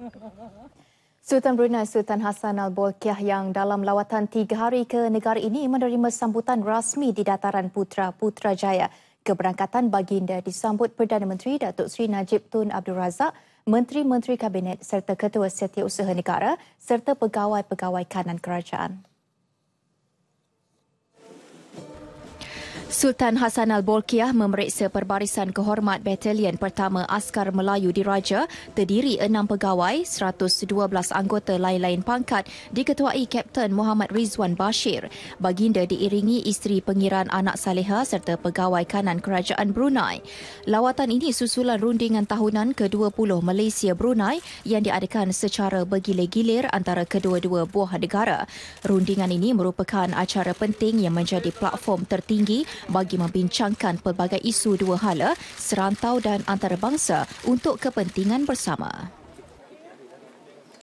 Sultan Brunei Sultan Hassan Al-Bolkiah yang dalam lawatan tiga hari ke negara ini menerima sambutan rasmi di dataran Putra Putrajaya. Keberangkatan baginda disambut Perdana Menteri Datuk Seri Najib Tun Abdul Razak, Menteri-Menteri Kabinet serta Ketua Setiausaha Negara serta pegawai-pegawai kanan kerajaan. Sultan Hassan Al-Bolkiah memeriksa perbarisan kehormat batalion pertama Askar Melayu Diraja terdiri enam pegawai, 112 anggota lain-lain pangkat diketuai Kapten Muhammad Rizwan Bashir. Baginda diiringi isteri pengiran anak Saleha serta pegawai kanan kerajaan Brunei. Lawatan ini susulan rundingan tahunan ke-20 Malaysia Brunei yang diadakan secara bergilir-gilir antara kedua-dua buah negara. Rundingan ini merupakan acara penting yang menjadi platform tertinggi bagi membincangkan pelbagai isu dua hala, serantau dan antarabangsa untuk kepentingan bersama.